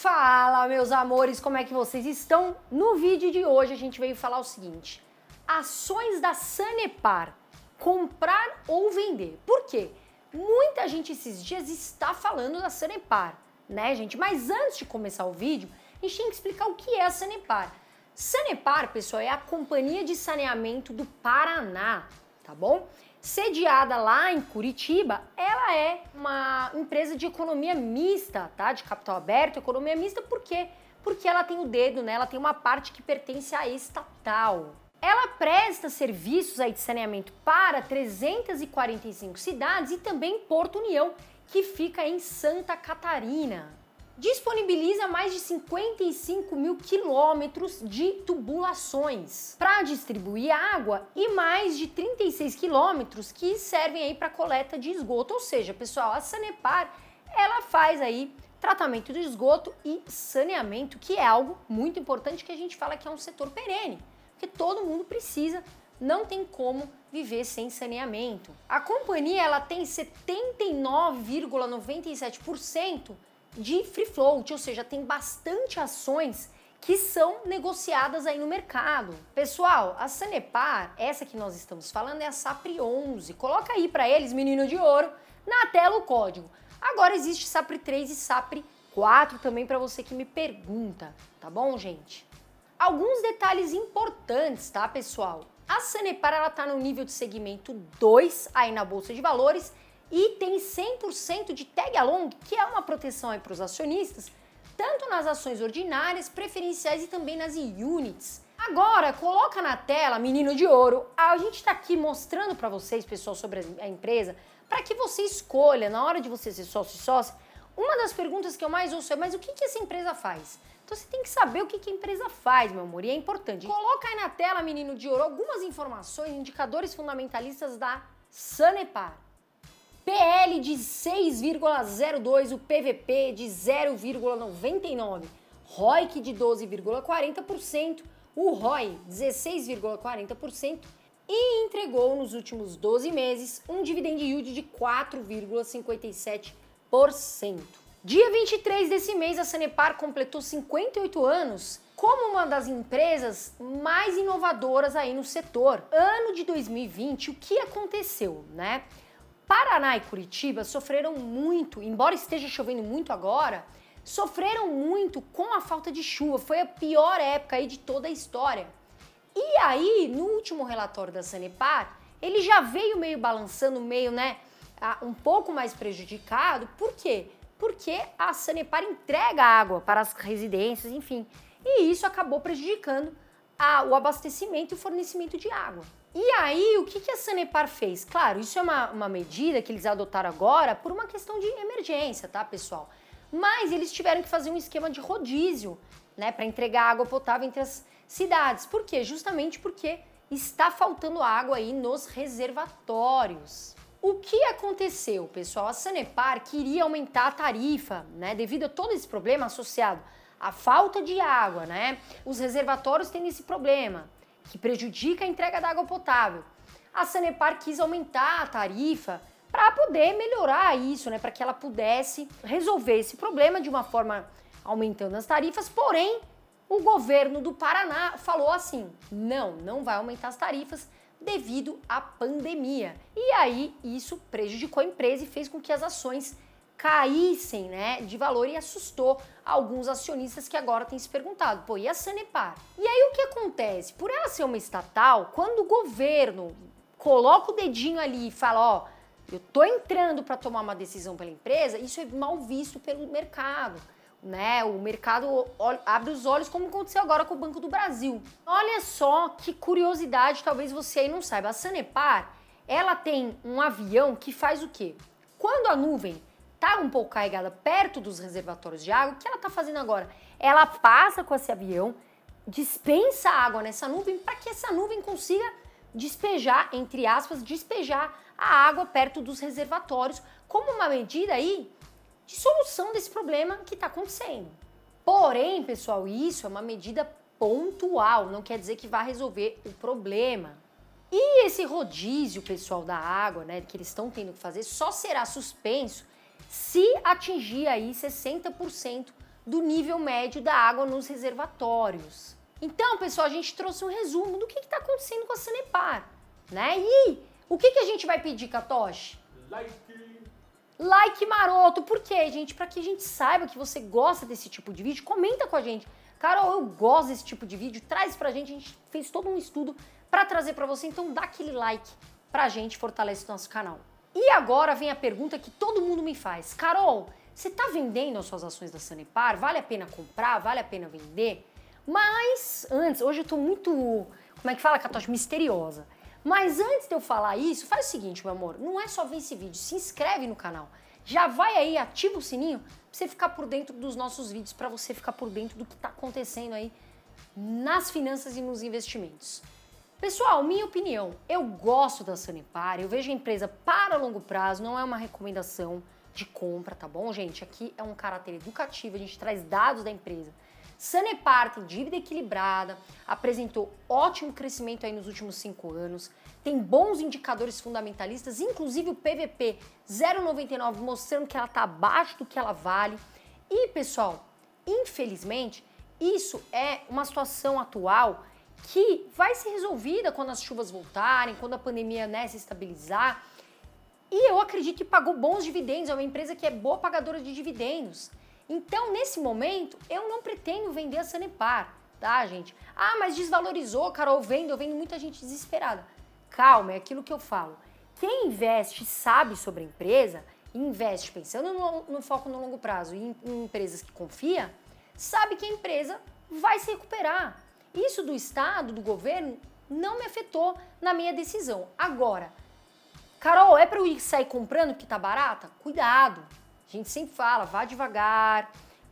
Fala, meus amores, como é que vocês estão? No vídeo de hoje a gente veio falar o seguinte: ações da Sanepar, comprar ou vender. Por quê? Muita gente esses dias está falando da Sanepar, né, gente? Mas antes de começar o vídeo, a gente tem que explicar o que é a Sanepar. Sanepar, pessoal, é a Companhia de Saneamento do Paraná, tá bom? sediada lá em Curitiba, ela é uma empresa de economia mista, tá? De capital aberto, economia mista, por quê? Porque ela tem o dedo, né? Ela tem uma parte que pertence à estatal. Ela presta serviços aí de saneamento para 345 cidades e também Porto União, que fica em Santa Catarina disponibiliza mais de 55 mil quilômetros de tubulações para distribuir água e mais de 36 quilômetros que servem aí para coleta de esgoto. Ou seja, pessoal, a Sanepar ela faz aí tratamento do esgoto e saneamento, que é algo muito importante que a gente fala que é um setor perene, porque todo mundo precisa não tem como viver sem saneamento. A companhia ela tem 79,97% de free float, ou seja, tem bastante ações que são negociadas aí no mercado. Pessoal, a Sanepar, essa que nós estamos falando é a SAPRE 11. Coloca aí para eles, menino de ouro, na tela o código. Agora existe SAPRE 3 e SAPRE 4 também para você que me pergunta, tá bom, gente? Alguns detalhes importantes, tá, pessoal? A Sanepar ela tá no nível de segmento 2 aí na bolsa de valores e tem 100% de tag along, que é uma proteção para os acionistas, tanto nas ações ordinárias, preferenciais e também nas units. Agora, coloca na tela, menino de ouro, a gente está aqui mostrando para vocês, pessoal, sobre a empresa, para que você escolha, na hora de você ser sócio e sócio, uma das perguntas que eu mais ouço é, mas o que, que essa empresa faz? Então você tem que saber o que, que a empresa faz, meu amor, e é importante. Coloca aí na tela, menino de ouro, algumas informações, indicadores fundamentalistas da Sanepar. PL de 6,02, o PVP de 0,99, ROIC de 12,40%, o ROI 16,40% e entregou nos últimos 12 meses um dividend yield de 4,57%. Dia 23 desse mês, a Sanepar completou 58 anos como uma das empresas mais inovadoras aí no setor. Ano de 2020, o que aconteceu, né? Paraná e Curitiba sofreram muito, embora esteja chovendo muito agora, sofreram muito com a falta de chuva. Foi a pior época aí de toda a história. E aí, no último relatório da Sanepar, ele já veio meio balançando, meio, né, um pouco mais prejudicado. Por quê? Porque a Sanepar entrega água para as residências, enfim. E isso acabou prejudicando a, o abastecimento e o fornecimento de água. E aí, o que, que a Sanepar fez? Claro, isso é uma, uma medida que eles adotaram agora por uma questão de emergência, tá, pessoal? Mas eles tiveram que fazer um esquema de rodízio, né, para entregar água potável entre as cidades. Por quê? Justamente porque está faltando água aí nos reservatórios. O que aconteceu, pessoal? A Sanepar queria aumentar a tarifa, né, devido a todo esse problema associado à falta de água, né? Os reservatórios têm esse problema que prejudica a entrega da água potável. A Sanepar quis aumentar a tarifa para poder melhorar isso, né, para que ela pudesse resolver esse problema de uma forma aumentando as tarifas, porém o governo do Paraná falou assim: não, não vai aumentar as tarifas devido à pandemia. E aí isso prejudicou a empresa e fez com que as ações caíssem né, de valor e assustou alguns acionistas que agora têm se perguntado, pô, e a Sanepar? E aí o que acontece? Por ela ser uma estatal, quando o governo coloca o dedinho ali e fala, ó, eu tô entrando para tomar uma decisão pela empresa, isso é mal visto pelo mercado. Né? O mercado abre os olhos, como aconteceu agora com o Banco do Brasil. Olha só que curiosidade, talvez você aí não saiba. A Sanepar, ela tem um avião que faz o quê? Quando a nuvem tá um pouco carregada perto dos reservatórios de água, o que ela tá fazendo agora? Ela passa com esse avião, dispensa água nessa nuvem para que essa nuvem consiga despejar, entre aspas, despejar a água perto dos reservatórios, como uma medida aí de solução desse problema que está acontecendo. Porém, pessoal, isso é uma medida pontual, não quer dizer que vá resolver o problema. E esse rodízio, pessoal, da água, né, que eles estão tendo que fazer, só será suspenso se atingir aí 60% do nível médio da água nos reservatórios. Então, pessoal, a gente trouxe um resumo do que está acontecendo com a Sanepar, né? E o que, que a gente vai pedir, Katoshi? Like! Like maroto! Por quê, gente? Para que a gente saiba que você gosta desse tipo de vídeo, comenta com a gente. Carol, eu gosto desse tipo de vídeo, traz pra gente. A gente fez todo um estudo para trazer para você, então dá aquele like pra gente, fortalece o nosso canal. E agora vem a pergunta que todo mundo me faz. Carol, você está vendendo as suas ações da Sanepar? Vale a pena comprar? Vale a pena vender? Mas antes, hoje eu estou muito, como é que fala, Catoche? Misteriosa. Mas antes de eu falar isso, faz o seguinte, meu amor, não é só ver esse vídeo, se inscreve no canal. Já vai aí, ativa o sininho para você ficar por dentro dos nossos vídeos, para você ficar por dentro do que está acontecendo aí nas finanças e nos investimentos. Pessoal, minha opinião, eu gosto da Sanepar, eu vejo a empresa para longo prazo, não é uma recomendação de compra, tá bom, gente? Aqui é um caráter educativo, a gente traz dados da empresa. Sanepar tem dívida equilibrada, apresentou ótimo crescimento aí nos últimos cinco anos, tem bons indicadores fundamentalistas, inclusive o PVP 0,99 mostrando que ela está abaixo do que ela vale. E pessoal, infelizmente, isso é uma situação atual que vai ser resolvida quando as chuvas voltarem, quando a pandemia né, se estabilizar. E eu acredito que pagou bons dividendos, é uma empresa que é boa pagadora de dividendos. Então, nesse momento, eu não pretendo vender a Sanepar, tá, gente? Ah, mas desvalorizou, Carol, vendo, eu vendo muita gente desesperada. Calma, é aquilo que eu falo. Quem investe sabe sobre a empresa, investe pensando no, no foco no longo prazo e em, em empresas que confia, sabe que a empresa vai se recuperar. Isso do Estado, do governo, não me afetou na minha decisão. Agora, Carol, é para eu ir sair comprando porque tá barata? Cuidado! A gente sempre fala, vá devagar,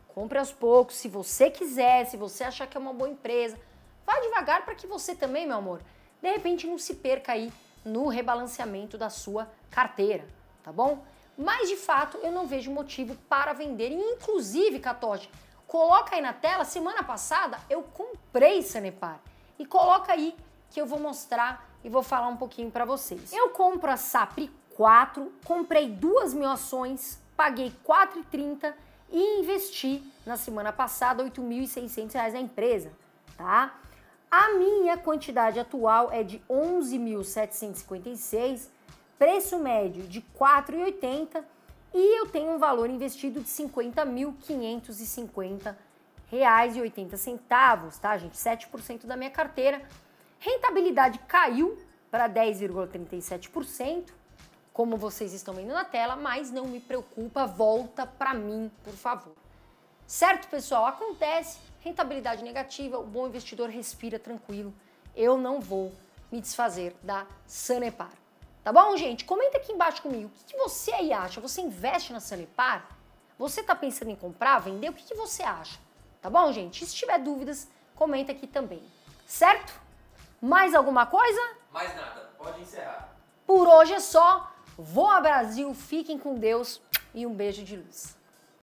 compre aos poucos, se você quiser, se você achar que é uma boa empresa, vá devagar para que você também, meu amor, de repente não se perca aí no rebalanceamento da sua carteira, tá bom? Mas de fato eu não vejo motivo para vender. Inclusive, Catoche, Coloca aí na tela, semana passada eu comprei Sanepar. E coloca aí que eu vou mostrar e vou falar um pouquinho para vocês. Eu compro a Sapri 4, comprei duas mil ações, paguei 4,30 e investi na semana passada R$ 8.600 na empresa, tá? A minha quantidade atual é de 11.756, preço médio de 4,80 e eu tenho um valor investido de R$ reais e centavos, tá, gente? 7% da minha carteira. Rentabilidade caiu para 10,37%, como vocês estão vendo na tela, mas não me preocupa, volta para mim, por favor. Certo, pessoal? Acontece, rentabilidade negativa, o bom investidor respira tranquilo. Eu não vou me desfazer da Sanepar. Tá bom, gente? Comenta aqui embaixo comigo. O que, que você aí acha? Você investe na Sanepar? Você está pensando em comprar, vender? O que, que você acha? Tá bom, gente? E se tiver dúvidas, comenta aqui também. Certo? Mais alguma coisa? Mais nada. Pode encerrar. Por hoje é só. Vou ao Brasil, fiquem com Deus e um beijo de luz.